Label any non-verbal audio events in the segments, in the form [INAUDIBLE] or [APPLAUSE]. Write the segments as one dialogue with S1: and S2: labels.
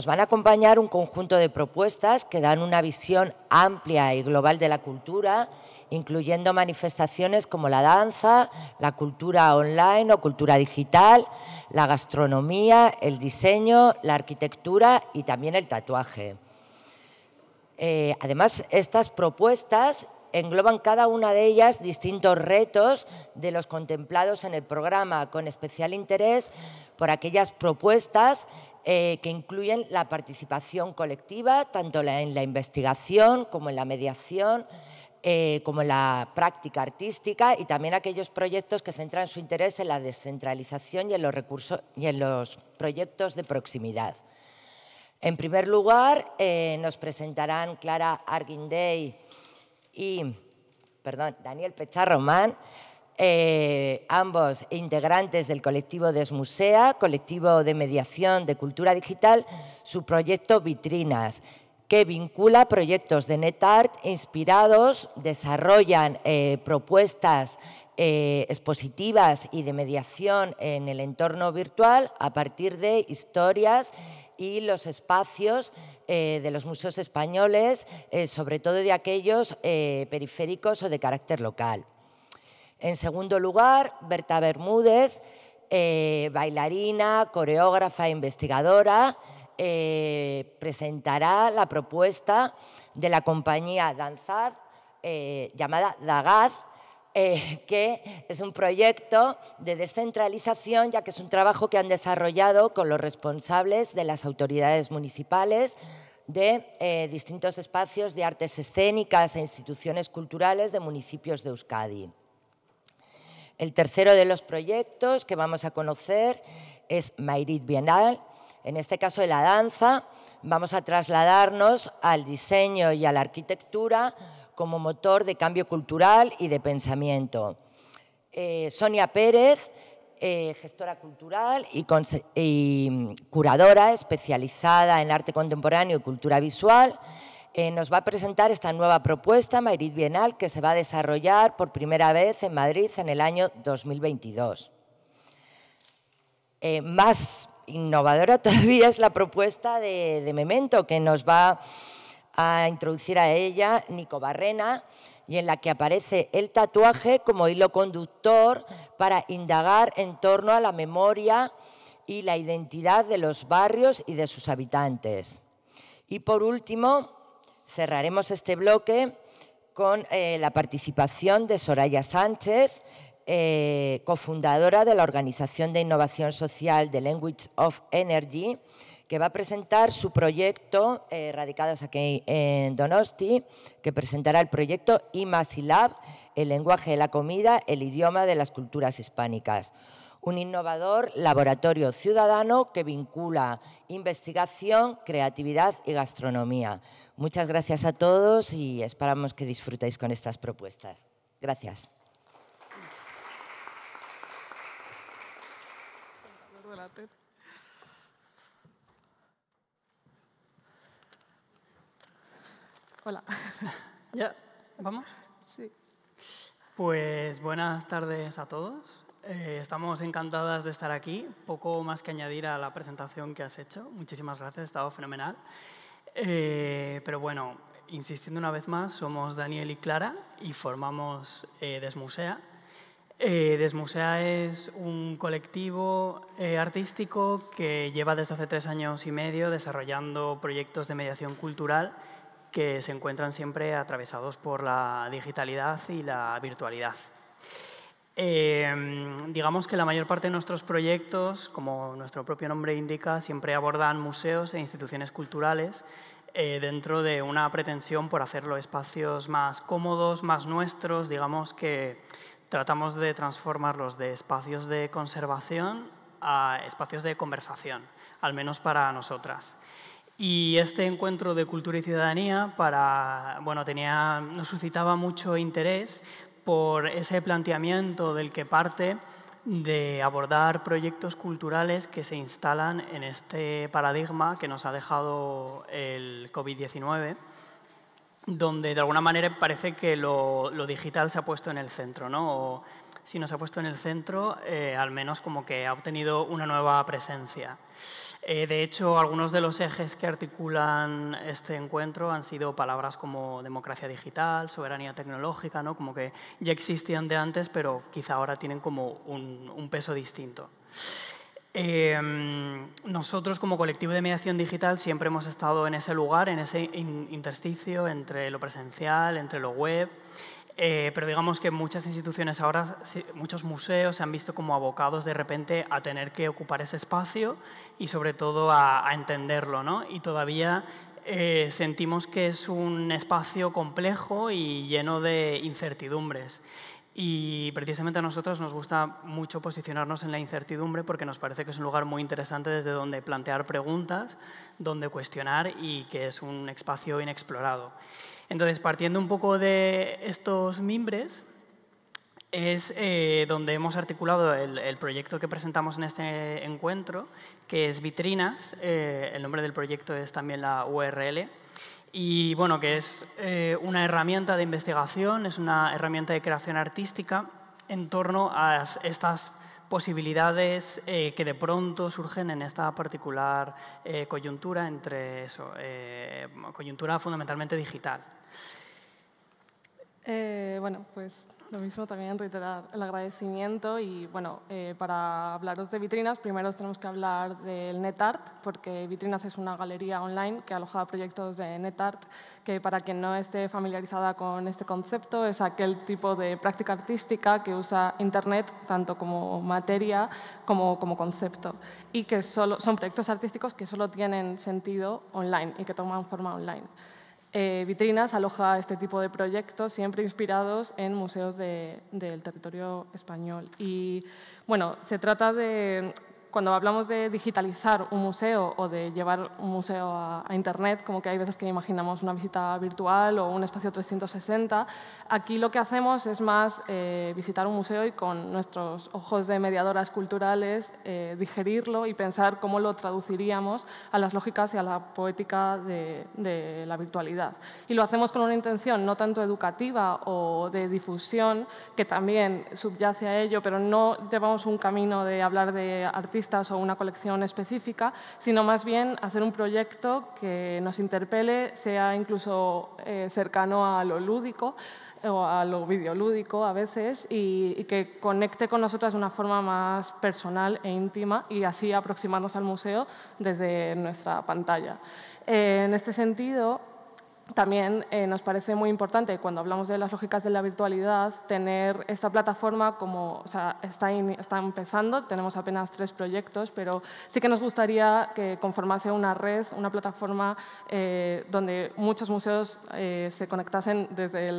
S1: nos van a acompañar un conjunto de propuestas que dan una visión amplia y global de la cultura, incluyendo manifestaciones como la danza, la cultura online o cultura digital, la gastronomía, el diseño, la arquitectura y también el tatuaje. Eh, además, estas propuestas engloban cada una de ellas distintos retos de los contemplados en el programa, con especial interés por aquellas propuestas eh, que incluyen la participación colectiva, tanto en la investigación como en la mediación, eh, como en la práctica artística y también aquellos proyectos que centran su interés en la descentralización y en los, recursos, y en los proyectos de proximidad. En primer lugar, eh, nos presentarán Clara Arguindey y perdón, Daniel Pecharromán, Román, eh, ambos integrantes del colectivo Desmusea, colectivo de mediación de cultura digital, su proyecto Vitrinas que vincula proyectos de NetArt inspirados, desarrollan eh, propuestas eh, expositivas y de mediación en el entorno virtual a partir de historias y los espacios eh, de los museos españoles, eh, sobre todo de aquellos eh, periféricos o de carácter local. En segundo lugar, Berta Bermúdez, bailarina, coreógrafa e investigadora, presentará la propuesta de la compañía Danzad llamada Dagaz, eh, que es un proyecto de descentralización, ya que es un trabajo que han desarrollado con los responsables de las autoridades municipales, de eh, distintos espacios de artes escénicas e instituciones culturales de municipios de Euskadi. El tercero de los proyectos que vamos a conocer es Mairit Bienal, en este caso de la danza. Vamos a trasladarnos al diseño y a la arquitectura como motor de cambio cultural y de pensamiento. Eh, Sonia Pérez, eh, gestora cultural y, mm, curadora especializada en arte contemporáneo y cultura visual, eh, nos va a presentar esta nueva propuesta, Madrid Bienal, que se va a desarrollar por primera vez en Madrid en el año 2022. más innovadora [LAUGHS] todavía es la propuesta de, de Memento, que nos va a a introducir a ella Nico Barrena y en la que aparece el tatuaje como hilo conductor para indagar en torno a la memoria y la identidad de los barrios y de sus habitantes. Y por último, cerraremos este bloque con eh, la participación de Soraya Sánchez, eh, cofundadora de la Organización de Innovación Social de Language of Energy, que va a presentar su proyecto, eh, radicados aquí en Donosti, que presentará el proyecto IMASILAB, el lenguaje de la comida, el idioma de las culturas hispánicas. Un innovador laboratorio ciudadano que vincula investigación, creatividad y gastronomía. Muchas gracias a todos y esperamos que disfrutéis con estas propuestas. Gracias.
S2: Hola. [LAUGHS] ¿Ya? ¿Vamos? Sí. Pues buenas tardes a todos. Eh, estamos encantadas de estar aquí. Poco más que añadir a la presentación que has hecho. Muchísimas gracias, ha estado fenomenal. Eh, pero bueno, insistiendo una vez más, somos Daniel y Clara y formamos eh, Desmusea. Desmusea es un colectivo artístico que lleva desde hace tres años y medio desarrollando proyectos de mediación cultural que se encuentran siempre atravesados por la digitalidad y la virtualidad. Em, digamos que la mayor parte de nuestros proyectos, como nuestro propio nombre indica, siempre abordan museos e instituciones culturales eh, dentro de una pretensión por hacerlo espacios más cómodos, más nuestros, digamos que tratamos de transformarlos de espacios de conservación a espacios de conversación, al menos para nosotras. Y este encuentro de cultura y ciudadanía para, bueno, tenía, nos suscitaba mucho interés por ese planteamiento del que parte de abordar proyectos culturales que se instalan en este paradigma que nos ha dejado el COVID-19, donde de alguna manera parece que lo, digital se ha puesto en el centro, ¿no? si nos ha puesto en el centro, eh, al menos como que ha obtenido una nueva presencia. Eh, de hecho, algunos de los ejes que articulan este encuentro han sido palabras como democracia digital, soberanía tecnológica, ¿no? como que ya existían de antes, pero quizá ahora tienen como un, peso distinto. Em, nosotros como colectivo de mediación digital siempre hemos estado en ese lugar, en ese intersticio entre lo presencial, entre lo web, eh, pero digamos que muchas instituciones ahora, muchos museos se han visto como abocados de repente a tener que ocupar ese espacio y sobre todo a, entenderlo, ¿no? Y todavía eh, sentimos que es un espacio complejo y lleno de incertidumbres. Y precisamente a nosotros nos gusta mucho posicionarnos en la incertidumbre porque nos parece que es un lugar muy interesante desde donde plantear preguntas, donde cuestionar y que es un espacio inexplorado. Entonces, partiendo un poco de estos mimbres, es eh, donde hemos articulado el, proyecto que presentamos en este encuentro, que es Vitrinas, eh, el nombre del proyecto es también la URL, y bueno, que es eh, una herramienta de investigación, es una herramienta de creación artística en torno a estas posibilidades que de pronto surgen en esta particular coyuntura entre coyuntura fundamentalmente digital.
S3: Eh, bueno, pues lo mismo también reiterar el agradecimiento y bueno, eh, para hablaros de vitrinas, primero tenemos que hablar del NetArt, porque Vitrinas es una galería online que aloja proyectos de NetArt, que para quien no esté familiarizada con este concepto, es aquel tipo de práctica artística que usa Internet tanto como materia como como concepto y que son proyectos artísticos que solo tienen sentido online y que toman forma online. Eh, vitrinas aloja este tipo de proyectos, siempre inspirados en museos del territorio español. Y bueno, se trata de cuando hablamos de digitalizar un museo o de llevar un museo a, Internet, como que hay veces que imaginamos una visita virtual o un espacio 360, aquí lo que hacemos es más eh, visitar un museo y con nuestros ojos de mediadoras culturales eh, digerirlo y pensar cómo lo traduciríamos a las lógicas y a la poética de, de la virtualidad. Y lo hacemos con una intención no tanto educativa o de difusión, que también subyace a ello, pero no llevamos un camino de hablar de artistas o una colección específica, sino más bien hacer un proyecto que nos interpele, sea incluso eh, cercano a lo lúdico o a lo videolúdico a veces y, que conecte con nosotras de una forma más personal e íntima y así aproximarnos al museo desde nuestra pantalla. Eh, en este sentido, también eh, nos parece muy importante, cuando hablamos de las lógicas de la virtualidad, tener esta plataforma como está, está, empezando, tenemos apenas tres proyectos, pero sí que nos gustaría que conformase una red, una plataforma eh, donde muchos museos eh, se conectasen desde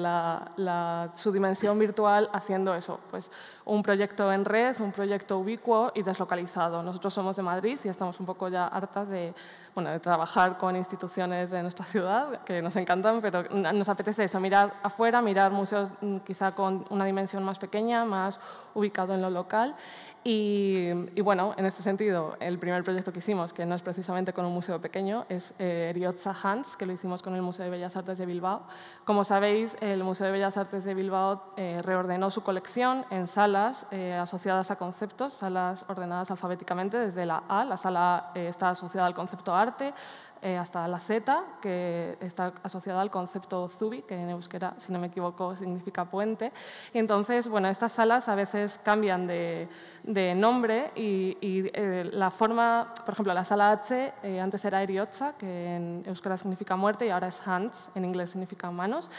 S3: su dimensión virtual haciendo eso, pues un proyecto en red, un proyecto ubicuo y deslocalizado. Nosotros somos de Madrid y estamos un poco ya hartas de bueno, de trabajar con instituciones de nuestra ciudad, que nos encantan, pero nos apetece eso, mirar afuera, mirar museos mm, quizá con una dimensión más pequeña, más ubicado en lo local y, bueno, en este sentido, el primer proyecto que hicimos, que no es precisamente con un museo pequeño, es eh, Hans, que lo hicimos con el Museo de Bellas Artes de Bilbao. Como sabéis, el Museo de Bellas Artes de Bilbao eh, reordenó su colección en salas eh, asociadas a conceptos, salas ordenadas alfabéticamente desde la A. La sala eh, está asociada al concepto arte, eh, hasta la Z, que está asociada al concepto zubi, que en euskera, si no me equivoco, significa puente. Y entonces, bueno, estas salas a veces cambian de, nombre y, eh, la forma, por ejemplo, la sala H eh, antes era Eriotza, que en euskera significa muerte, y ahora es Hands, en inglés significa manos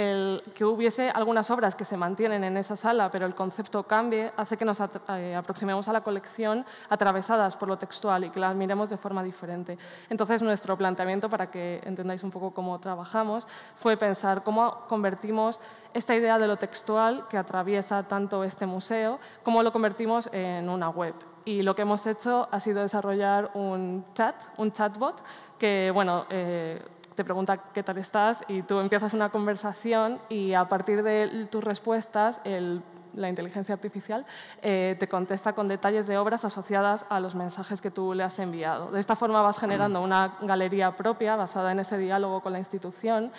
S3: el que hubiese algunas obras que se mantienen en esa sala, pero el concepto cambie, hace que nos eh, aproximemos a la colección atravesadas por lo textual y que las miremos de forma diferente. Entonces, nuestro planteamiento, para que entendáis un poco cómo trabajamos, fue pensar cómo convertimos esta idea de lo textual que atraviesa tanto este museo, cómo lo convertimos en una web y lo que hemos hecho ha sido desarrollar un chat, un chatbot, que bueno, eh, te pregunta qué tal estás y tú empiezas una conversación y a partir de tus respuestas el la inteligencia artificial, eh, te contesta con detalles de obras asociadas a los mensajes que tú le has enviado. De esta forma vas generando una galería propia basada en ese diálogo con la institución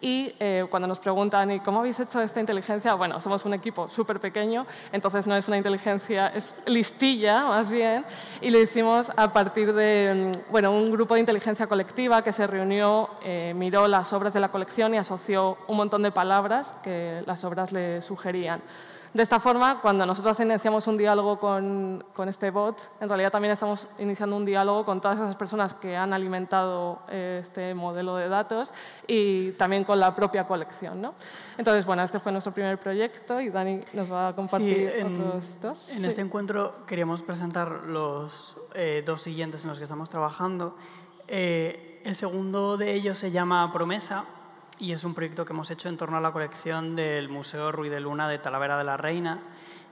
S3: y eh, cuando nos preguntan ¿y cómo habéis hecho esta inteligencia? Bueno, somos un equipo súper pequeño, entonces no es una inteligencia, es listilla más bien, y lo hicimos a partir de mm, bueno, un grupo de inteligencia colectiva que se reunió, eh, miró las obras de la colección y asoció un montón de palabras que las obras le sugerían. De esta forma, cuando nosotros iniciamos un diálogo con, este bot, en realidad también estamos iniciando un diálogo con todas esas personas que han alimentado eh, este modelo de datos y también con la propia colección. ¿no? Entonces, bueno, este fue nuestro primer proyecto y Dani nos va a compartir sí, en, otros dos. En este
S2: encuentro queríamos presentar los eh, dos siguientes en los que estamos trabajando. Eh, el segundo de ellos se llama Promesa y es un proyecto que hemos hecho en torno a la colección del Museo Ruiz de Luna de Talavera de la Reina.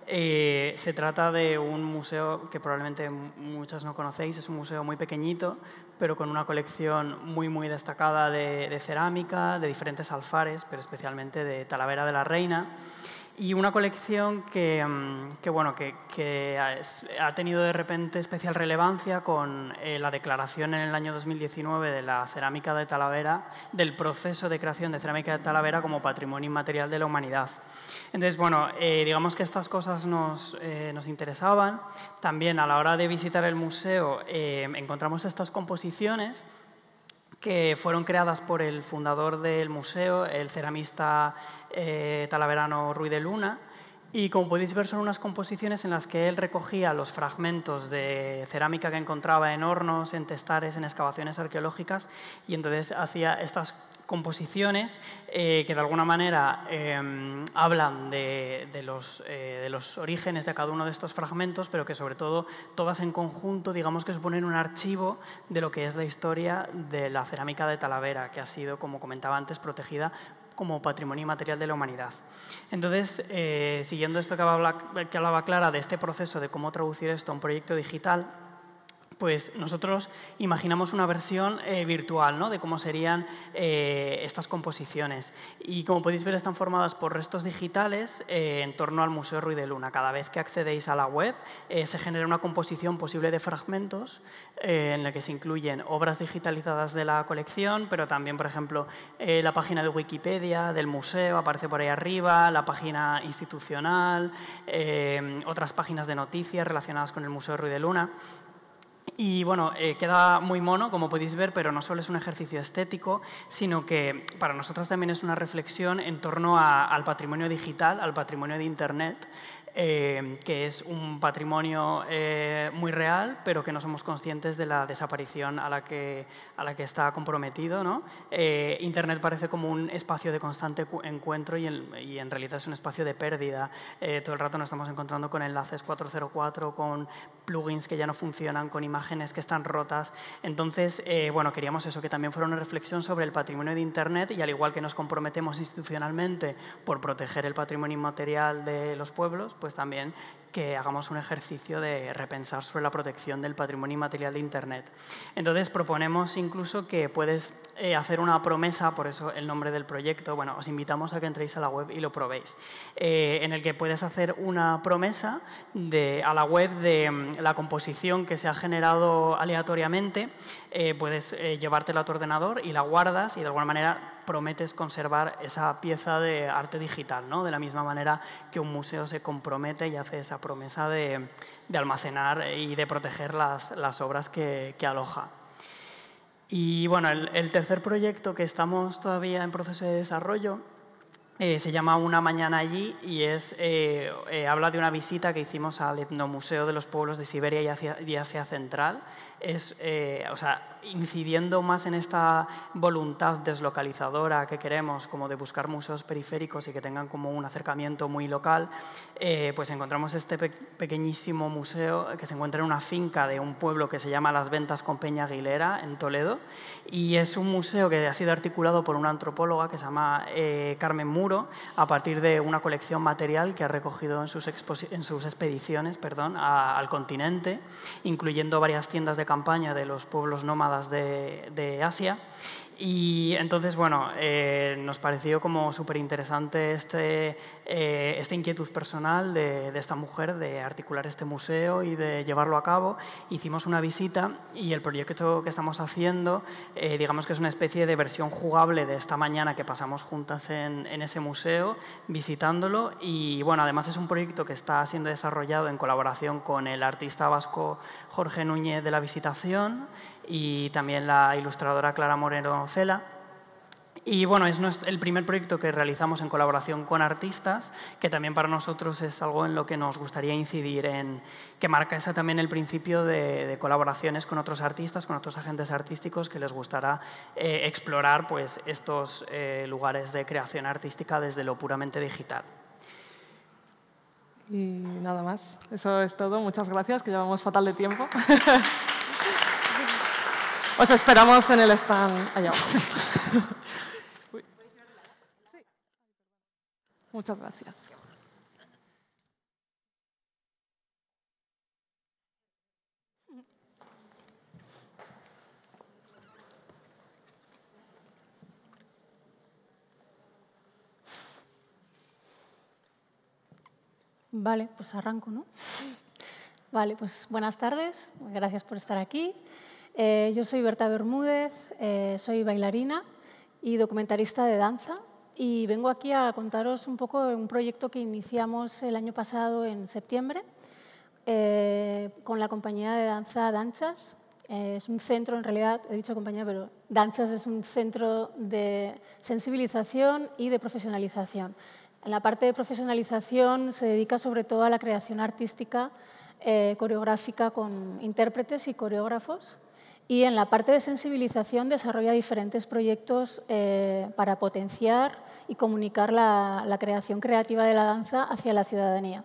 S2: Eh, se trata de un museo que probablemente muchas no conocéis, es un museo muy pequeñito, pero con una colección muy, muy destacada de cerámica, de diferentes alfares, pero especialmente de Talavera de la Reina. Y una colección que, mm, bueno, que, ha tenido de repente especial relevancia con eh, la declaración en el año 2019 de la cerámica de Talavera, del proceso de creación de cerámica de Talavera como patrimonio inmaterial de la humanidad. Entonces, bueno, eh, digamos que estas cosas nos, eh, nos, interesaban. También a la hora de visitar el museo encontramos estas composiciones que fueron creadas por el fundador del museo, el ceramista eh, talaverano Ruy de Luna, y como podéis ver son unas composiciones en las que él recogía los fragmentos de cerámica que encontraba en hornos, en testares, en excavaciones arqueológicas y entonces hacía estas composiciones eh, que de alguna manera em, hablan eh, de, los, orígenes de cada uno de estos fragmentos, pero que sobre todo todas en conjunto, digamos que suponen un archivo de lo que es la historia de la cerámica de Talavera, que ha sido, como comentaba antes, protegida como patrimonio material de la humanidad. Entonces, eh, siguiendo esto que hablaba Clara de este proceso de cómo traducir esto a un proyecto digital, pues nosotros imaginamos una versión eh, virtual ¿no? de cómo serían eh, estas composiciones. Y como podéis ver, están formadas por restos digitales eh, en torno al Museo Ruy de Luna. Cada vez que accedéis a la web, se genera una composición posible de fragmentos en la que se incluyen obras digitalizadas de la colección, pero también, por ejemplo, la página de Wikipedia del museo aparece por ahí arriba, la página institucional, otras páginas de noticias relacionadas con el Museo Ruy de Luna. Y bueno, eh, queda muy mono, como podéis ver, pero no solo es un ejercicio estético, sino que para nosotros también es una reflexión en torno al patrimonio digital, al patrimonio de Internet, eh, que es un patrimonio eh, muy real, pero que no somos conscientes de la desaparición a la que, a la que está comprometido. ¿no? Eh, Internet parece como un espacio de constante encuentro y en, realidad es un espacio de pérdida. todo el rato nos estamos encontrando con enlaces 404, con plugins que ya no funcionan, con imágenes que están rotas. Entonces, bueno, queríamos eso, que también fuera una reflexión sobre el patrimonio de Internet y al igual que nos comprometemos institucionalmente por proteger el patrimonio inmaterial de los pueblos, pues pues también que hagamos un ejercicio de repensar sobre la protección del patrimonio inmaterial de Internet. Entonces proponemos incluso que puedes eh, hacer una promesa, por eso el nombre del proyecto, bueno, os invitamos a que entréis a la web y lo probéis, eh, en el que puedes hacer una promesa a la web de mm, la composición que se ha generado aleatoriamente, eh, puedes llevártela a tu ordenador y la guardas y de alguna manera prometes conservar esa pieza de arte digital, ¿no? de la misma manera que un museo se compromete y hace esa promesa de, almacenar y de proteger las, obras que, aloja. Y bueno, el, tercer proyecto que estamos todavía en proceso de desarrollo eh, se llama Una mañana allí y es, eh, eh, habla de una visita que hicimos al Etnomuseo de los Pueblos de Siberia y Asia Central es, eh, o sea, incidiendo más en esta voluntad deslocalizadora que queremos, como de buscar museos periféricos y que tengan como un acercamiento muy local, eh, pues encontramos este pequeñísimo museo que se encuentra en una finca de un pueblo que se llama Las Ventas con Peña Aguilera, en Toledo, y es un museo que ha sido articulado por una antropóloga que se llama eh, Carmen Muro, a partir de una colección material que ha recogido en sus, en sus expediciones perdón, al continente, incluyendo varias tiendas de campaña de los pueblos nómadas de, de Asia y entonces, bueno, eh, nos pareció como súper interesante este, eh, esta inquietud personal de, esta mujer de articular este museo y de llevarlo a cabo. Hicimos una visita y el proyecto que estamos haciendo, eh, digamos que es una especie de versión jugable de esta mañana que pasamos juntas en, en, ese museo, visitándolo. Y bueno, además es un proyecto que está siendo desarrollado en colaboración con el artista vasco Jorge Núñez de la Visitación y también la ilustradora Clara Moreno Cela. Y bueno, es el primer proyecto que realizamos en colaboración con artistas, que también para nosotros es algo en lo que nos gustaría incidir, en, que marca esa también el principio de, colaboraciones con otros artistas, con otros agentes artísticos que les gustará eh, explorar pues, estos eh, lugares de creación artística desde lo puramente digital.
S3: Y nada más, eso es todo. Muchas gracias, que llevamos fatal de tiempo. [LAUGHS] Os esperamos en el stand allá. Muchas gracias.
S4: Vale, pues arranco, ¿no? Vale, pues buenas tardes. Gracias por estar aquí. Eh, yo soy Berta Bermúdez, eh, soy bailarina y documentarista de danza y vengo aquí a contaros un poco un proyecto que iniciamos el año pasado en septiembre eh, con la compañía de danza Danchas. es un centro, en realidad, he dicho compañía, pero Danchas es un centro de sensibilización y de profesionalización. En la parte de profesionalización se dedica sobre todo a la creación artística, coreográfica con intérpretes y coreógrafos y en la parte de sensibilización desarrolla diferentes proyectos eh, para potenciar y comunicar la, creación creativa de la danza hacia la ciudadanía.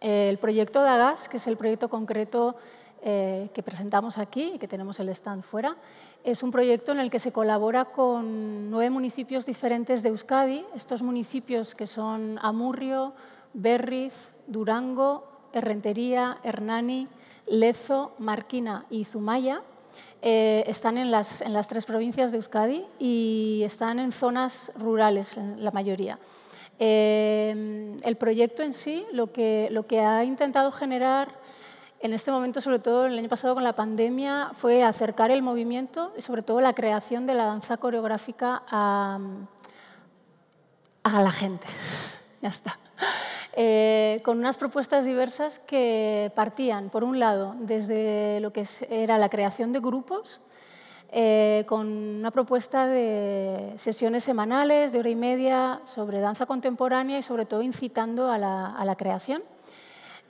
S4: el proyecto Dagas, que es el proyecto concreto eh, que presentamos aquí y que tenemos el stand fuera, es un proyecto en el que se colabora con nueve municipios diferentes de Euskadi, estos municipios que son Amurrio, Berriz, Durango, Errentería, Hernani, Lezo, Marquina y Zumaya, eh, están en las, tres provincias de Euskadi y están en zonas rurales la mayoría. Eh, el proyecto en sí, lo que, lo que ha intentado generar en este momento, sobre todo el año pasado con la pandemia, fue acercar el movimiento y sobre todo la creación de la danza coreográfica a, a la gente. [LAUGHS] ya está. Eh, con unas propuestas diversas que partían, por un lado, desde lo que era la creación de grupos, eh, con una propuesta de sesiones semanales de hora y media sobre danza contemporánea y sobre todo incitando a la, a la creación.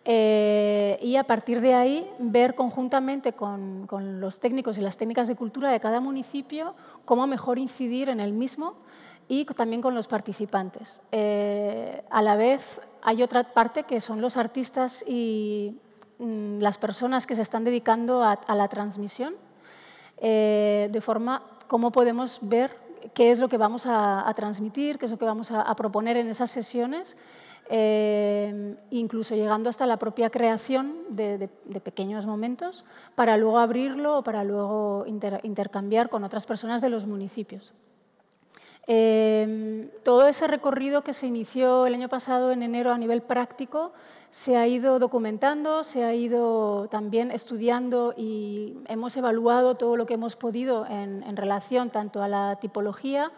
S4: Eh, y a partir de ahí ver conjuntamente con, con, los técnicos y las técnicas de cultura de cada municipio cómo mejor incidir en el mismo y también con los participantes. a la vez hay otra parte que son los artistas y mm, las personas que se están dedicando a, la transmisión, eh, de forma cómo podemos ver qué es lo que vamos a, transmitir, qué es lo que vamos a, proponer en esas sesiones, eh, incluso llegando hasta la propia creación de, pequeños momentos, para luego abrirlo o para luego intercambiar con otras personas de los municipios. Em, todo ese recorrido que se inició el año pasado en enero a nivel práctico se ha ido documentando, se ha ido también estudiando y hemos evaluado todo lo que hemos podido en relación tanto a la tipología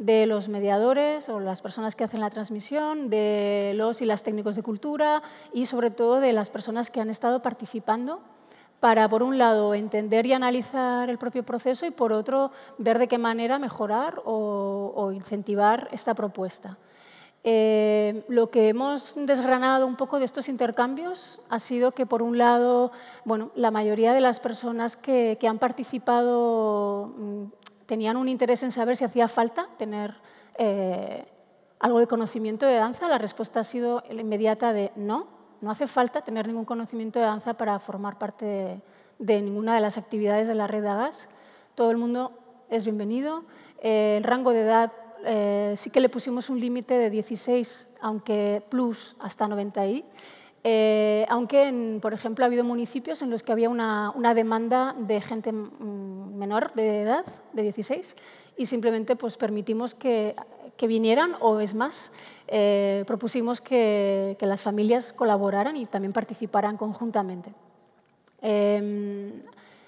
S4: de los mediadores o las personas que hacen la transmisión, de los y las técnicos de cultura y sobre todo de las personas que han estado participando para, por un lado, entender y analizar el propio proceso y, por otro, ver de qué manera mejorar o, incentivar esta propuesta. Eh, lo que hemos desgranado un poco de estos intercambios ha sido que, por un lado, bueno, la mayoría de las personas que, han participado mm, tenían un interés en saber si hacía falta tener eh, algo de conocimiento de danza. La respuesta ha sido inmediata de no no hace falta tener ningún conocimiento de danza para formar parte de, ninguna de las actividades de la red de AGAS. Todo el mundo es bienvenido. Eh, el rango de edad eh, sí que le pusimos un límite de 16, aunque plus hasta 90 y. Eh, aunque, por ejemplo, ha habido municipios en los que había una, una demanda de gente mm, menor de edad, de 16, y simplemente pues, permitimos que, vinieran o, es más, eh, propusimos que, las familias colaboraran y también participaran conjuntamente. Em,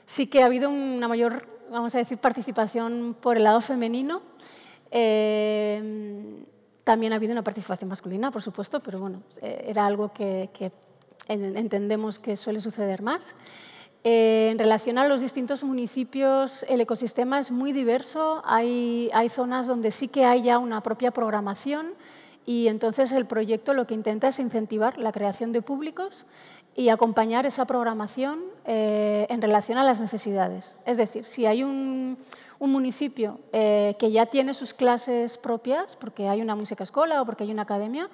S4: sí que ha habido una mayor, vamos a decir, participación por el lado femenino. Em, también ha habido una participación masculina, por supuesto, pero bueno, eh, era algo que entendemos que suele suceder más. Eh, en relación a los distintos municipios, el ecosistema es muy diverso. Hay, zonas donde sí que hay ya una propia programación y entonces el proyecto lo que intenta es incentivar la creación de públicos y acompañar esa programación eh, en relación a las necesidades. Es decir, si hay un, municipio eh, que ya tiene sus clases propias, porque hay una música escola o porque hay una academia,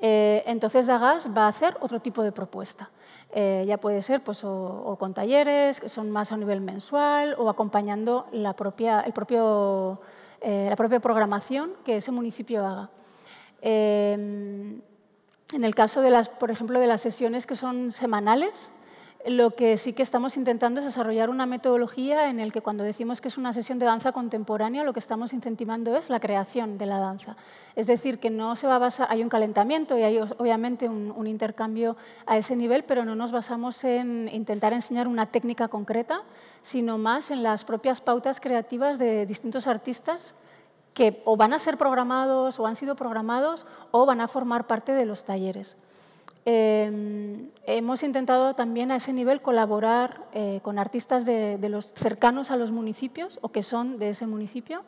S4: entonces Dagas va a hacer otro tipo de propuesta. Eh, ya puede ser pues, o, con talleres, que son más a nivel mensual, o acompañando la propia, eh, programación que ese municipio haga. Eh, en el caso, de las, por ejemplo, de las sesiones que son semanales, lo que sí que estamos intentando es desarrollar una metodología en el que cuando decimos que es una sesión de danza contemporánea, lo que estamos incentivando es la creación de la danza. Es decir, que no se va a basar, hay un calentamiento y hay obviamente un, un intercambio a ese nivel, pero no nos basamos en intentar enseñar una técnica concreta, sino más en las propias pautas creativas de distintos artistas que o van a ser programados o han sido programados o van a formar parte de los talleres. Em, hemos intentado también a ese nivel colaborar eh, con artistas de, los cercanos a los municipios o que son de ese municipio.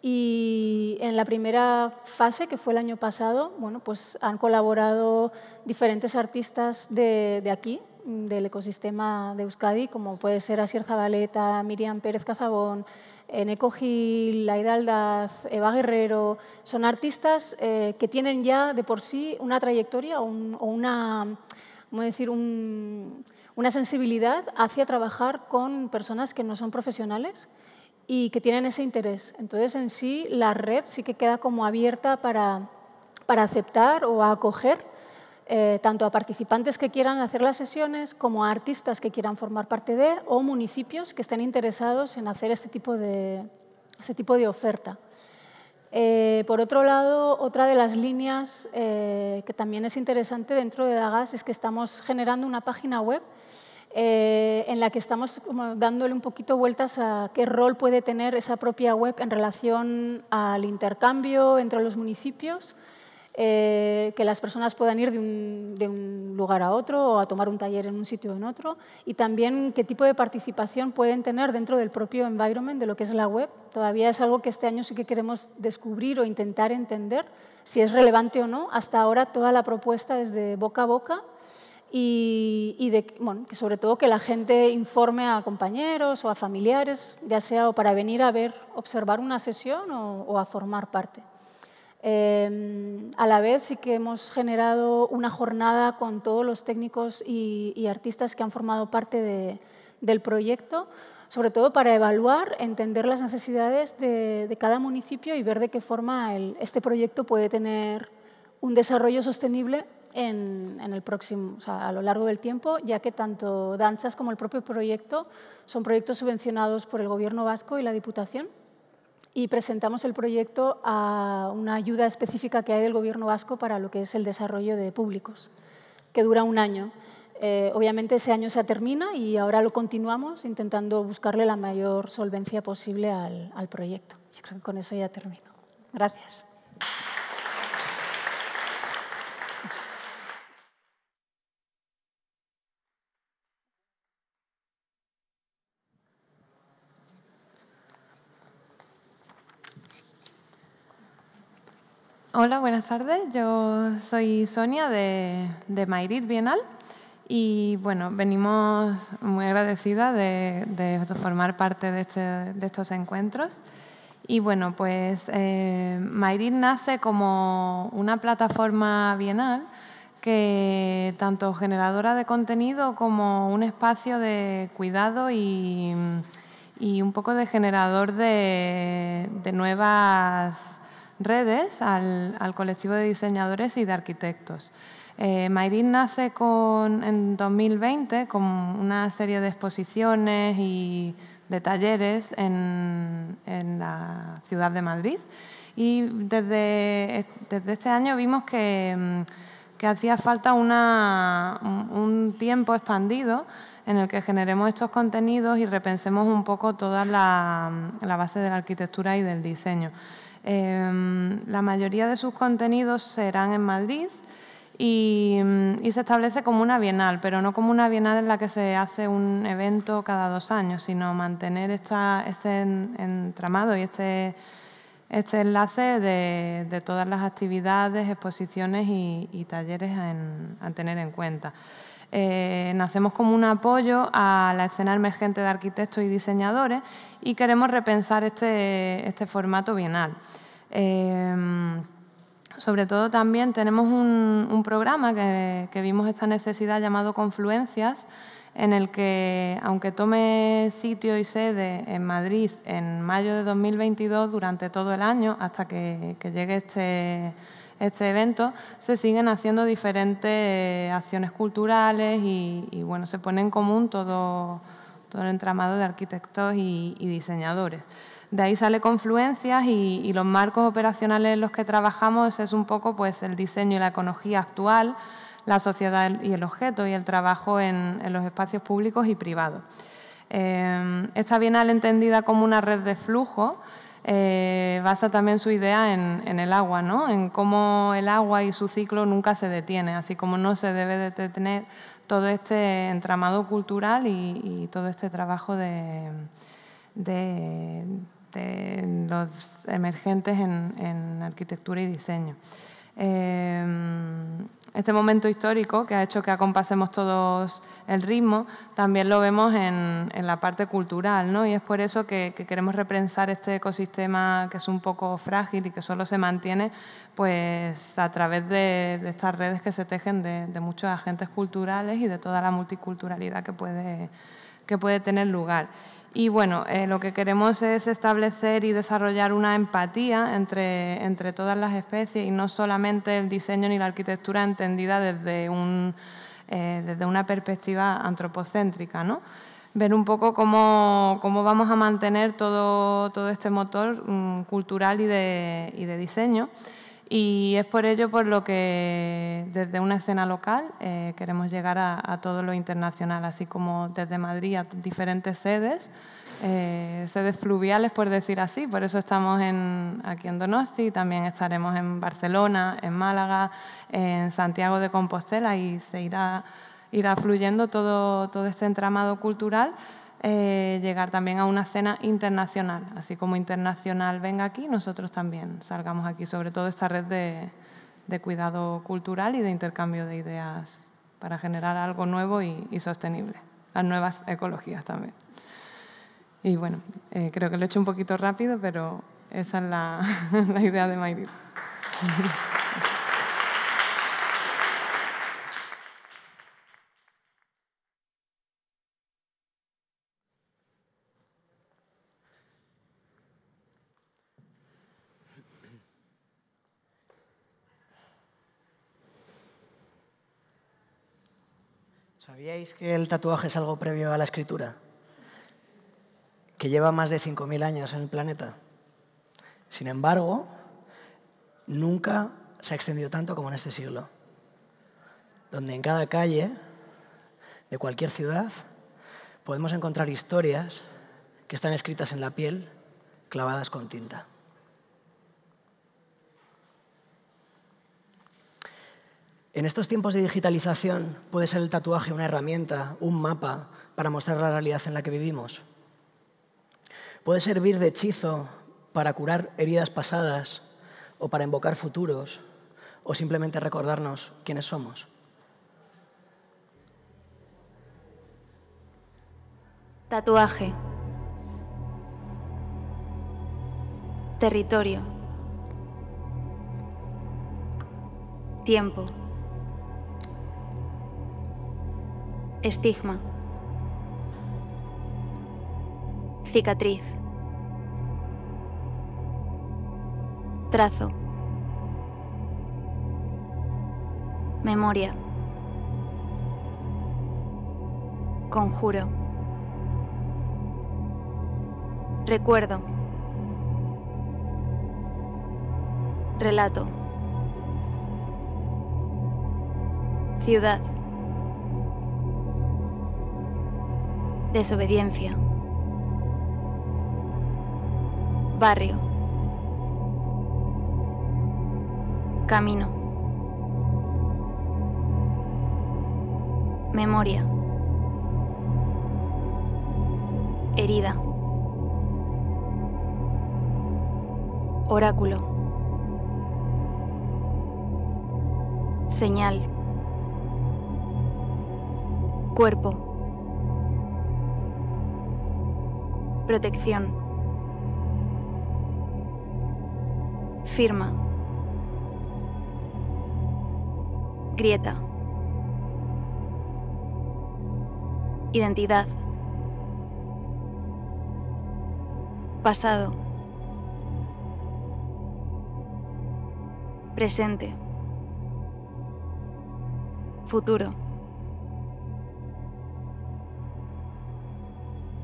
S4: Y en la primera fase, que fue el año pasado, bueno, pues han colaborado diferentes artistas de, de aquí, del ecosistema de Euskadi, como puede ser Asier Zabaleta, Miriam Pérez Cazabón, eh, Neko Gil, la Aldaz, Eva Guerrero, son artistas eh, que tienen ya de por sí una trayectoria o una, decir? una sensibilidad hacia trabajar con personas que no son profesionales y que tienen ese interés. Entonces, en sí, la red sí que queda como abierta para, aceptar o acoger eh, tanto a participantes que quieran hacer las sesiones como a artistas que quieran formar parte de o municipios que estén interesados en hacer este tipo de, este oferta. Eh, por otro lado, otra de las líneas eh, que también es interesante dentro de Dagas es que estamos generando una página web en la que estamos dándole un poquito vueltas a qué rol puede tener esa propia web en relación al intercambio entre los municipios, eh, que las personas puedan ir de un, lugar a otro o a tomar un taller en un sitio o en otro, y también qué tipo de participación pueden tener dentro del propio environment de lo que es la web. Todavía es algo que este año sí que queremos descubrir o intentar entender si es relevante o no. Hasta ahora toda la propuesta es de boca a boca y, sobre todo que la gente informe a compañeros o a familiares, ya sea o para venir a ver, observar una sesión o a formar parte. Em, a la vez sí que hemos generado una jornada con todos los técnicos y, artistas que han formado parte del proyecto, sobre todo para evaluar, entender las necesidades de, cada municipio y ver de qué forma este proyecto puede tener un desarrollo sostenible en, el próximo, a lo largo del tiempo, ya que tanto Danzas como el propio proyecto son proyectos subvencionados por el Gobierno vasco y la Diputación y presentamos el proyecto a una ayuda específica que hay del Gobierno vasco para lo que es el desarrollo de públicos, que dura un año. Eh, obviamente ese año se termina y ahora lo continuamos intentando buscarle la mayor solvencia posible al, al proyecto. Yo creo que con eso ya termino. Gracias.
S5: Hola, buenas tardes. Yo soy Sonia de, de Bienal y bueno, venimos muy agradecidas de, formar parte de, este, estos encuentros. Y bueno, pues eh, nace como una plataforma bienal que tanto generadora de contenido como un espacio de cuidado y, un poco de generador de, de nuevas redes al, colectivo de diseñadores y de arquitectos. Eh, Mayrin nace en 2020 con una serie de exposiciones y de talleres en, la ciudad de Madrid y desde, este año vimos que, mm, hacía falta un tiempo expandido en el que generemos estos contenidos y repensemos un poco toda la base de la arquitectura y del diseño. Em, la mayoría de sus contenidos serán en Madrid y, se establece como una bienal, pero no como una bienal en la que se hace un evento cada dos años, sino mantener este entramado y este, este enlace de, todas las actividades, exposiciones y, talleres a tener en cuenta. Eh, nacemos como un apoyo a la escena emergente de arquitectos y diseñadores y queremos repensar este, este formato bienal. Eh, sobre todo también tenemos un, programa que, vimos esta necesidad llamado Confluencias, en el que, aunque tome sitio y sede en Madrid en mayo de 2022, durante todo el año, hasta que llegue este este evento, se siguen haciendo diferentes acciones culturales y, bueno, se pone en común todo, el entramado de arquitectos y, diseñadores. De ahí sale confluencias y, los marcos operacionales en los que trabajamos es un poco pues, el diseño y la ecología actual, la sociedad y el objeto y el trabajo en, los espacios públicos y privados. Eh, esta bienal entendida como una red de flujo eh, basa también su idea en, el agua, ¿no? en cómo el agua y su ciclo nunca se detiene, así como no se debe detener todo este entramado cultural y, todo este trabajo de, los emergentes en, arquitectura y diseño. Eh, este momento histórico que ha hecho que acompasemos todos el ritmo, también lo vemos en, la parte cultural, ¿no? Y es por eso que, queremos reprensar este ecosistema que es un poco frágil y que solo se mantiene pues, a través de, estas redes que se tejen de, muchos agentes culturales y de toda la multiculturalidad que que puede tener lugar. Y bueno, eh, lo que queremos es establecer y desarrollar una empatía entre, todas las especies y no solamente el diseño ni la arquitectura entendida desde, eh, una perspectiva antropocéntrica, ¿no? ver un poco cómo, vamos a mantener todo, este motor mm, cultural y de diseño. Y es por ello por lo que desde una escena local eh, queremos llegar a, todo lo internacional, así como desde Madrid a diferentes sedes, eh, sedes fluviales por decir así, por eso estamos en, aquí en Donosti, también estaremos en Barcelona, en Málaga, en Santiago de Compostela y se irá irá fluyendo todo, todo este entramado cultural eh, llegar también a una cena internacional. Así como internacional venga aquí, nosotros también salgamos aquí, sobre todo esta red de, cuidado cultural y de intercambio de ideas para generar algo nuevo y, sostenible, las nuevas ecologías también. Y bueno, eh, creo que lo he hecho un poquito rápido, pero esa es la, [LAUGHS] idea de Maidit.
S6: ¿Sabíais que el tatuaje es algo previo a la escritura? Que lleva más de 5.000 años en el planeta. Sin embargo, nunca se ha extendido tanto como en este siglo, donde en cada calle de cualquier ciudad podemos encontrar historias que están escritas en la piel, clavadas con tinta. En estos tiempos de digitalización puede ser el tatuaje una herramienta, un mapa para mostrar la realidad en la que vivimos. Puede servir de hechizo para curar heridas pasadas o para invocar futuros o simplemente recordarnos quiénes somos.
S7: Tatuaje. Territorio. Tiempo. Estigma. Cicatriz. Trazo. Memoria. Conjuro. Recuerdo. Relato. Ciudad. Desobediencia. Barrio. Camino. Memoria. Herida. Oráculo. Señal. Cuerpo. Protección. Firma. Grieta. Identidad. Pasado. Presente. Futuro.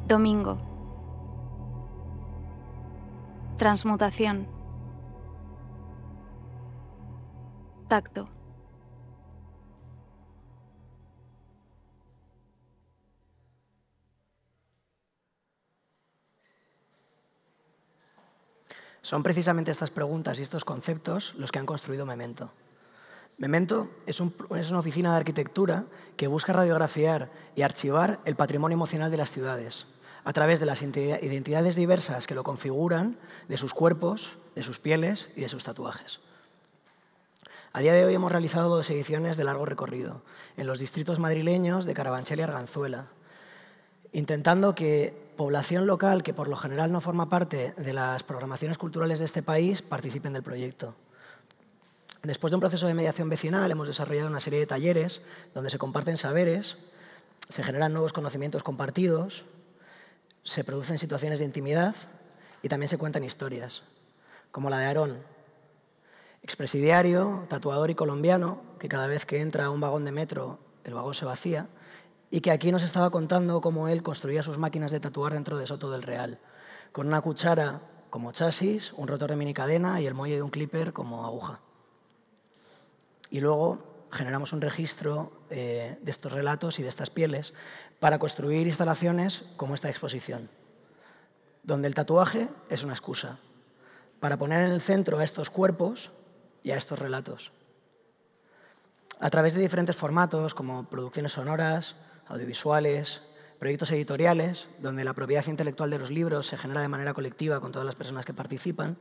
S7: Domingo. Transmutación. Tacto.
S6: Son precisamente estas preguntas y estos conceptos los que han construido Memento. Memento es, es, una oficina de arquitectura que busca radiografiar y archivar el patrimonio emocional de las ciudades, a través de las identidades diversas que lo configuran, de sus cuerpos, de sus pieles y de sus tatuajes. A día de hoy hemos realizado dos ediciones de largo recorrido, en los distritos madrileños de Carabanchel y Arganzuela, intentando que población local que por lo general no forma parte de las programaciones culturales de este país participen del proyecto. Después de un proceso de mediación vecinal hemos desarrollado una serie de talleres donde se comparten saberes, se generan nuevos conocimientos compartidos, se producen situaciones de intimidad y también se cuentan historias, como la de Aarón, expresidiario, tatuador y colombiano, que cada vez que entra a un vagón de metro el vagón se vacía, y que aquí nos estaba contando cómo él construía sus máquinas de tatuar dentro de Soto del Real, con una cuchara como chasis, un rotor de minicadena y el muelle de un clipper como aguja. Y luego generamos un registro eh, de estos relatos y de estas pieles para construir instalaciones como esta exposición, donde el tatuaje es una excusa para poner en el centro a estos cuerpos y a estos relatos. A través de diferentes formatos como producciones sonoras, audiovisuales, proyectos editoriales, donde la propiedad intelectual de los libros se genera de manera colectiva con todas las personas que participan,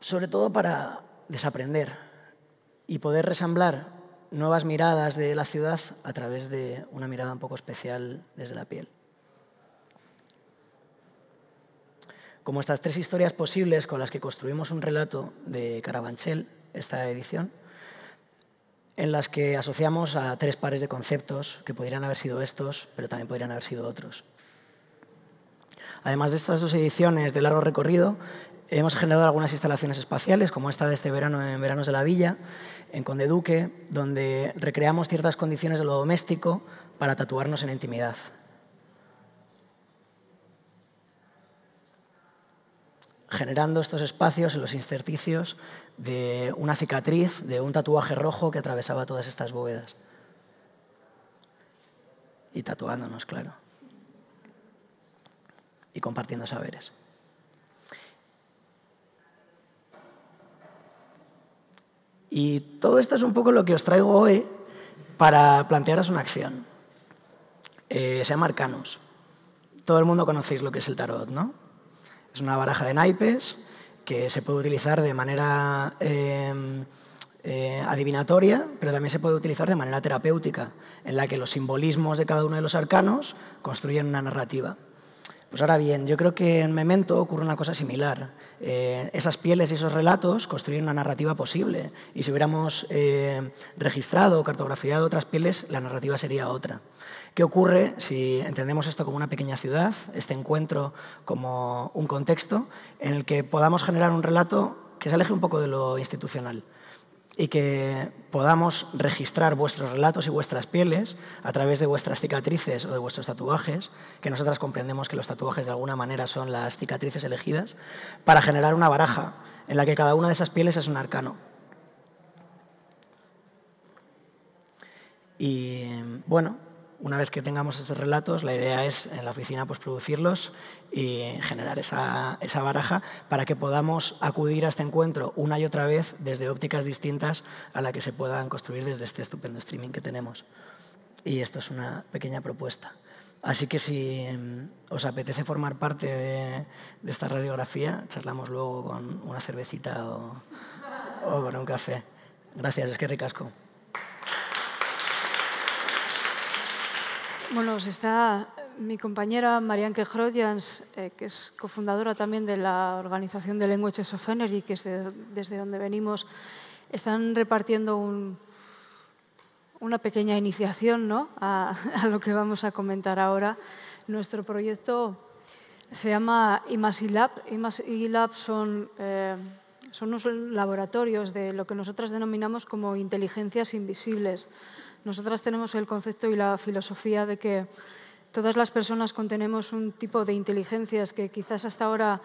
S6: sobre todo para desaprender, y poder resamblar nuevas miradas de la ciudad a través de una mirada un poco especial desde la piel. Como estas tres historias posibles con las que construimos un relato de Carabanchel, esta edición, en las que asociamos a tres pares de conceptos que podrían haber sido estos, pero también podrían haber sido otros. Además de estas dos ediciones de largo recorrido, hemos generado algunas instalaciones espaciales, como esta de este verano en Veranos de la Villa, en Conde Duque, donde recreamos ciertas condiciones de lo doméstico para tatuarnos en intimidad. generando estos espacios en los intersticios de una cicatriz, de un tatuaje rojo que atravesaba todas estas bóvedas. Y tatuándonos, claro. Y compartiendo saberes. Y todo esto es un poco lo que os traigo hoy para plantearos una acción. Eh, se llama Arcanos. Todo el mundo conocéis lo que es el tarot, ¿no? Es una baraja de naipes que se puede utilizar de manera em, eh, adivinatoria, pero también se puede utilizar de manera terapéutica, en la que los simbolismos de cada uno de los arcanos construyen una narrativa. Pues ahora bien, yo creo que en Memento ocurre una cosa similar. Eh, esas pieles y esos relatos construyen una narrativa posible y si hubiéramos eh, registrado o cartografiado otras pieles, la narrativa sería otra. ¿Qué ocurre si entendemos esto como una pequeña ciudad, este encuentro como un contexto en el que podamos generar un relato que se aleje un poco de lo institucional? y que podamos registrar vuestros relatos y vuestras pieles a través de vuestras cicatrices o de vuestros tatuajes, que nosotras comprendemos que los tatuajes de alguna manera son las cicatrices elegidas, para generar una baraja en la que cada una de esas pieles es un arcano. Y bueno, una vez que tengamos esos relatos, la idea es en la oficina pues, producirlos y generar esa, esa, baraja para que podamos acudir a este encuentro una y otra vez desde ópticas distintas a la que se puedan construir desde este estupendo streaming que tenemos. Y esto es una pequeña propuesta. Así que si em, os apetece formar parte de, de esta radiografía, charlamos luego con una cervecita o, o con un café. Gracias, es que ricasco.
S8: Bueno, pues está mi compañera Marianne Hrodians, eh, que es cofundadora también de la organización de Languages of Energy, que es desde donde venimos, están repartiendo un, una pequeña iniciación [LAUGHS] a, lo que vamos a comentar ahora. Nuestro proyecto se llama IMASI Lab. IMASI Lab son, eh, son unos laboratorios de lo que nosotras denominamos como inteligencias invisibles nosotras tenemos el concepto y la filosofía de que todas las personas contenemos un tipo de inteligencias que quizás hasta ahora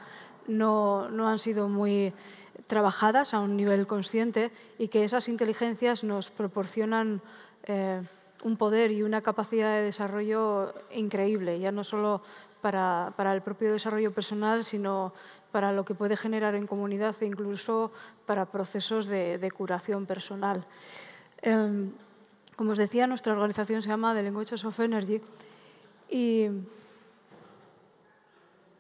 S8: no, han sido muy trabajadas a un nivel consciente y que esas inteligencias nos proporcionan eh, un poder y una capacidad de desarrollo increíble, ya no solo para, el propio desarrollo personal, sino para lo que puede generar en comunidad e incluso para procesos de, curación personal. Em, como os decía, nuestra organización se llama The Languages of Energy y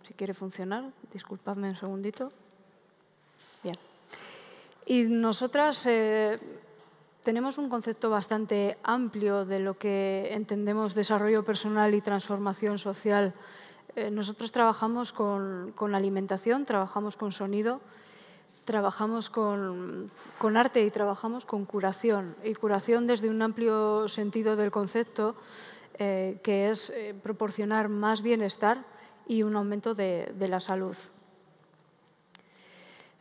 S8: si quiere funcionar, disculpadme un segundito. Bien. Y nosotras eh, tenemos un concepto bastante amplio de lo que entendemos desarrollo personal y transformación social. Eh, nosotros trabajamos con alimentación, trabajamos con sonido, trabajamos con, arte y trabajamos con curación, y curación desde un amplio sentido del concepto, eh, que es eh, proporcionar más bienestar y un aumento de, la salud.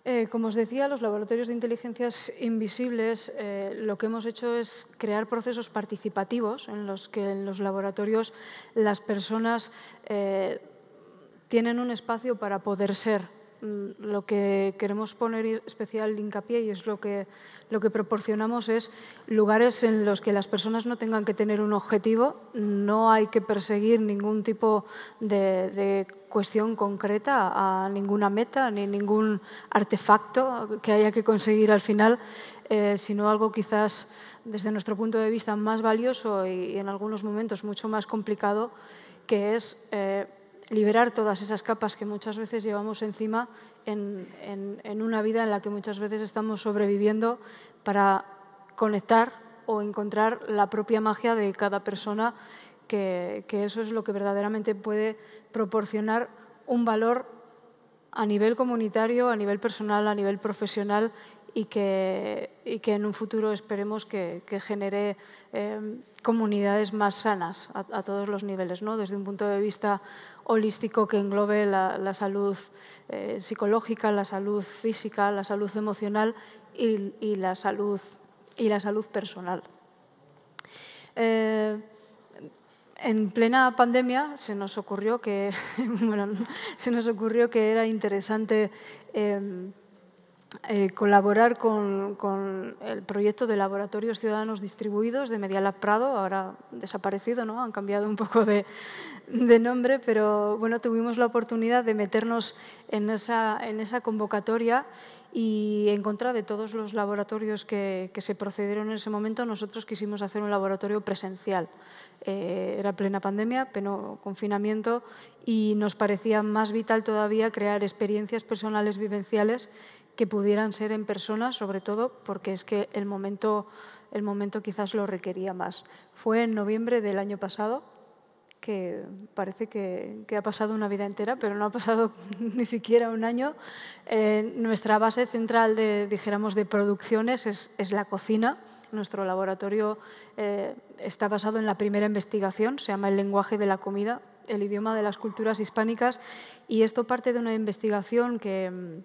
S8: Eh, como os decía, los laboratorios de inteligencias invisibles lo que hemos hecho es crear procesos participativos en los que en los laboratorios las personas tienen un espacio para poder ser Mm, lo que queremos poner especial hincapié y es lo que, lo que proporcionamos es lugares en los que las personas no tengan que tener un objetivo, no hay que perseguir ningún tipo de, cuestión concreta, a ninguna meta ni ningún artefacto que haya que conseguir al final, eh, sino algo quizás desde nuestro punto de vista más valioso y, en algunos momentos mucho más complicado, que es... Eh, liberar todas esas capas que muchas veces llevamos encima en, una vida en la que muchas veces estamos sobreviviendo para conectar o encontrar la propia magia de cada persona, que, eso es lo que verdaderamente puede proporcionar un valor a nivel comunitario, a nivel personal, a nivel profesional y que, y que en un futuro esperemos que, genere eh, comunidades más sanas a, todos los niveles, ¿no? desde un punto de vista holístico que englobe la, salud eh, psicológica, la salud física, la salud emocional y, la, salud, y la salud personal. Eh, en plena pandemia se nos ocurrió que, [LAUGHS] bueno, se nos ocurrió que era interesante em, eh, colaborar con, el proyecto de Laboratorios Ciudadanos Distribuidos de Medialab Prado, ahora desaparecido, ¿no? han cambiado un poco de, nombre, pero bueno, tuvimos la oportunidad de meternos en esa, convocatoria y en contra de todos los laboratorios que, se procedieron en ese momento, nosotros quisimos hacer un laboratorio presencial. Eh, era plena pandemia, pero confinamiento, y nos parecía más vital todavía crear experiencias personales vivenciales que pudieran ser en persona, sobre todo porque es que el momento, el momento quizás lo requería más. Fue en noviembre del año pasado, que parece que, ha pasado una vida entera, pero no ha pasado [LAUGHS] ni siquiera un año. Eh, nuestra base central de, dijéramos, de producciones es, la cocina. Nuestro laboratorio eh, está basado en la primera investigación, se llama El lenguaje de la comida, el idioma de las culturas hispánicas, y esto parte de una investigación que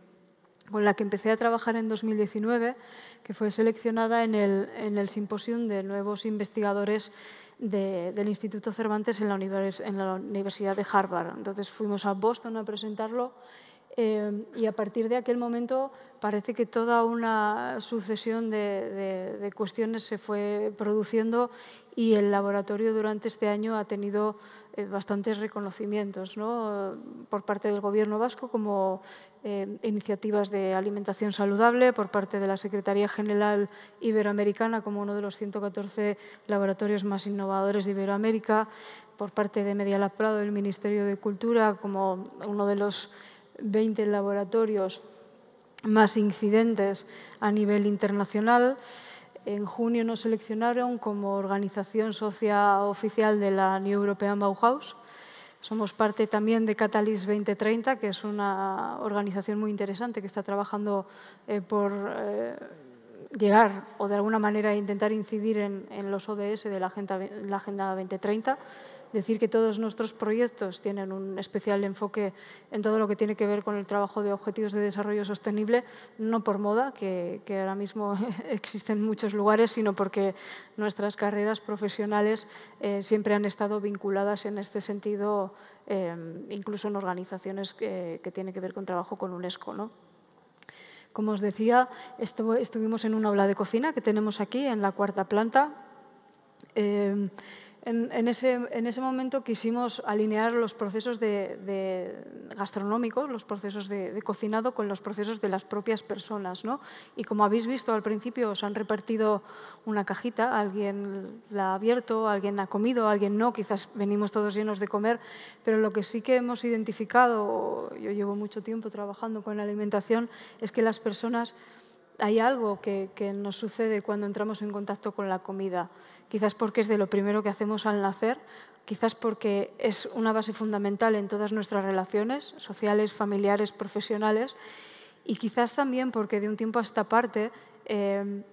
S8: con la que empecé a trabajar en 2019, que fue seleccionada en el, en simposium de nuevos investigadores del Instituto Cervantes en la, en la Universidad de Harvard. Entonces fuimos a Boston a presentarlo Em, y a partir de aquel momento parece que toda una sucesión de, cuestiones se fue produciendo y el laboratorio durante este año ha tenido eh, bastantes reconocimientos por parte del Gobierno vasco como em, iniciativas de alimentación saludable, por parte de la Secretaría General Iberoamericana como uno de los 114 laboratorios más innovadores de Iberoamérica, por parte de Medialab Prado, del Ministerio de Cultura como uno de los 20 laboratorios más incidentes a nivel internacional. En junio nos seleccionaron como organización socia oficial de la New European Bauhaus. Somos parte también de Catalyst 2030, que es una organización muy interesante que está trabajando eh, por eh, llegar o de alguna manera intentar incidir en, los ODS de la agenda 2030 decir que todos nuestros proyectos tienen un especial enfoque en todo lo que tiene que ver con el trabajo de objetivos de desarrollo sostenible, no por moda, que, ahora mismo [LAUGHS] existen muchos lugares, sino porque nuestras carreras profesionales eh, siempre han estado vinculadas en este sentido, eh, incluso en organizaciones que, tienen que ver con trabajo con UNESCO. ¿no? Como os decía, estuvimos en una aula de cocina que tenemos aquí en la cuarta planta. Eh, en, ese, momento quisimos alinear los procesos gastronómicos, los procesos de, cocinado con los procesos de las propias personas. Y como habéis visto al principio, os han repartido una cajita, alguien la ha abierto, alguien ha comido, alguien no, quizás venimos todos llenos de comer, pero lo que sí que hemos identificado, yo llevo mucho tiempo trabajando con la alimentación, es que las personas hay algo que, nos sucede cuando entramos en contacto con la comida. Quizás porque es de lo primero que hacemos al nacer, quizás porque es una base fundamental en todas nuestras relaciones, sociales, familiares, profesionales, y quizás también porque de un tiempo a esta parte eh,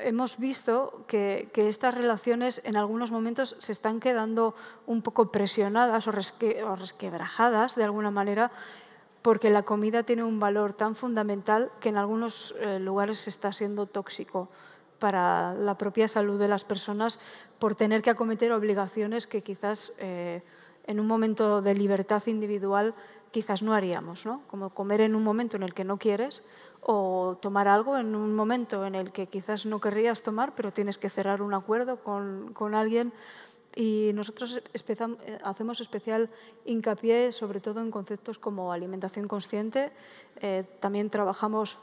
S8: hemos visto que, estas relaciones en algunos momentos se están quedando un poco presionadas o resquebrajadas de alguna manera porque la comida tiene un valor tan fundamental que en algunos eh, lugares está siendo tóxico para la propia salud de las personas por tener que acometer obligaciones que quizás eh, en un momento de libertad individual quizás no haríamos, como comer en un momento en el que no quieres o tomar algo en un momento en el que quizás no querrías tomar, pero tienes que cerrar un acuerdo con, con alguien. Y nosotros eh, hacemos especial hincapié sobre todo en conceptos como alimentación consciente. Eh, también trabajamos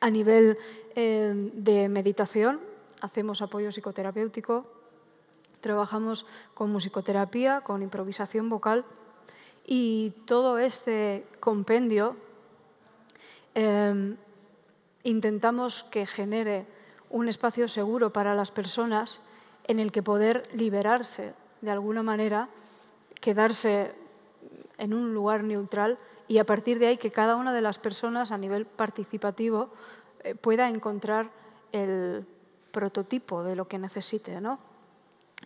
S8: a nivel eh, de meditación, hacemos apoyo psicoterapéutico, trabajamos con musicoterapia, con improvisación vocal y todo este compendio intentamos que genere un espacio seguro para las personas en el que poder liberarse de alguna manera, quedarse en un lugar neutral y a partir de ahí que cada una de las personas a nivel participativo eh, pueda encontrar el prototipo de lo que necesite. ¿no?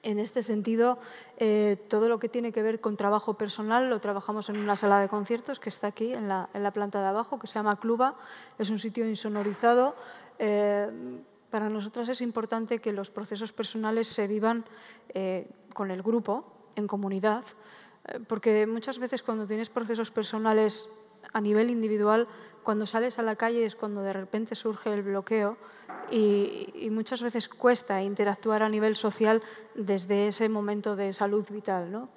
S8: En este sentido, eh, todo lo que tiene que ver con trabajo personal lo trabajamos en una sala de conciertos que está aquí en la, en la planta de abajo, que se llama Cluba. Es un sitio insonorizado eh, para nosotras es importante que los procesos personales se vivan eh, con el grupo, en comunidad, eh, porque muchas veces cuando tienes procesos personales a nivel individual, cuando sales a la calle es cuando de repente surge el bloqueo y, y muchas veces cuesta interactuar a nivel social desde ese momento de salud vital, ¿no?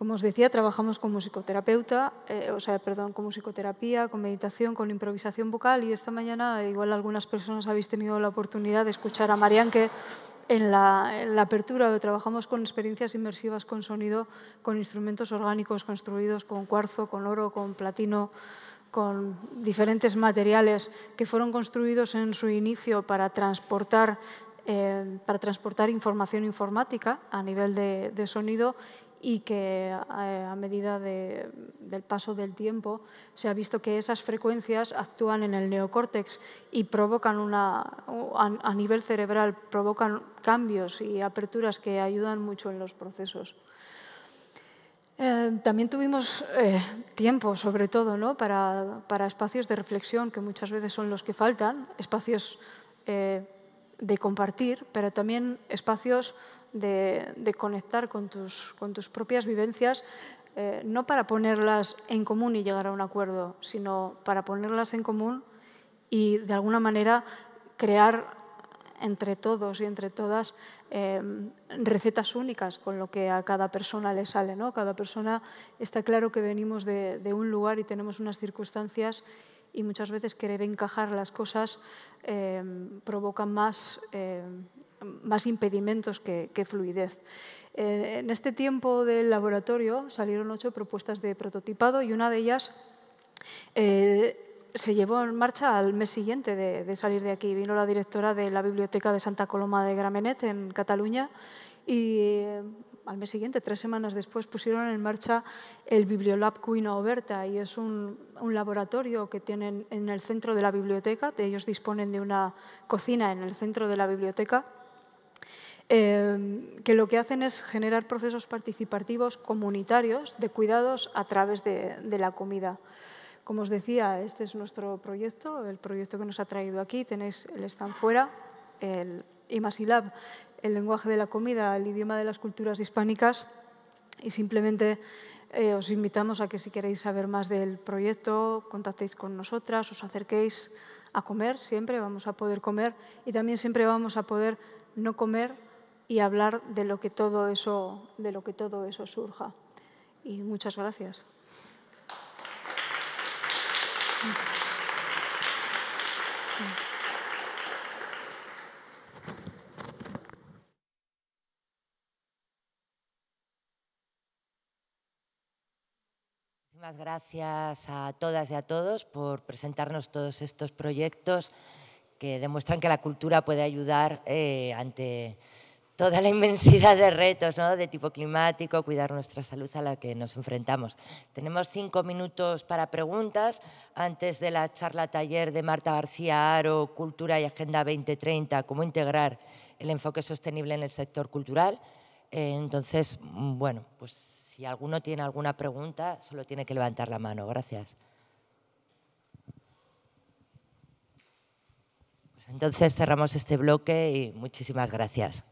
S8: Como os decía, trabajamos con musicoterapeuta, eh, o sea, perdón, con musicoterapia, con meditación, con improvisación vocal y esta mañana igual algunas personas habéis tenido la oportunidad de escuchar a Marian que en la, apertura trabajamos con experiencias inmersivas con sonido, con instrumentos orgánicos construidos con cuarzo, con oro, con platino, con diferentes materiales que fueron construidos en su inicio para transportar, eh, información informática a nivel de, sonido y que eh, a, medida del paso del tiempo se ha visto que esas frecuencias actúan en el neocórtex y provocan una, a, nivel cerebral, provocan cambios y aperturas que ayudan mucho en los procesos. Eh, también tuvimos eh, tiempo, sobre todo, para, espacios de reflexión, que muchas veces son los que faltan, espacios de compartir, pero también espacios de, conectar con tus, con tus, propias vivencias, eh, no para ponerlas en común y llegar a un acuerdo, sino para ponerlas en común y de alguna manera crear entre todos y entre todas em, recetas únicas con lo que a cada persona le sale. ¿no? Cada persona está claro que venimos de, un lugar y tenemos unas circunstancias y muchas veces querer encajar las cosas em, provoca más em, más impedimentos que, fluidez. Eh, en este tiempo del laboratorio salieron ocho propuestas de prototipado y una de ellas eh, se llevó en marcha al mes siguiente de, salir de aquí. Vino la directora de la Biblioteca de Santa Coloma de Gramenet en Cataluña y eh, al mes siguiente, tres semanas después, pusieron en marcha el Bibliolab Cuina Oberta y es un, un, laboratorio que tienen en el centro de la biblioteca. Ellos disponen de una cocina en el centro de la biblioteca Em, que lo que hacen es generar procesos participativos comunitarios de cuidados a través de, la comida. Como os decía, este es nuestro proyecto, el proyecto que nos ha traído aquí. Tenéis el stand fuera, el IMASILAB, el lenguaje de la comida, el idioma de las culturas hispánicas. Y simplemente eh, os invitamos a que si queréis saber más del proyecto, contactéis con nosotras, os acerquéis a comer, siempre vamos a poder comer y también siempre vamos a poder no comer y hablar de lo que todo eso, de lo que todo eso surja. Y muchas gracias.
S1: Muchísimas gracias a todas y a todos por presentarnos todos estos proyectos que demuestran que la cultura puede ayudar eh, ante toda la inmensidad de retos ¿no? de tipo climático, cuidar nuestra salud a la que nos enfrentamos. Tenemos cinco minutos para preguntas. Antes de la charla taller de Marta García Aro, Cultura y Agenda 2030, cómo integrar el enfoque sostenible en el sector cultural. Eh, entonces, bueno, pues si alguno tiene alguna pregunta, solo tiene que levantar la mano. Gracias. Pues entonces cerramos este bloque y muchísimas gracias.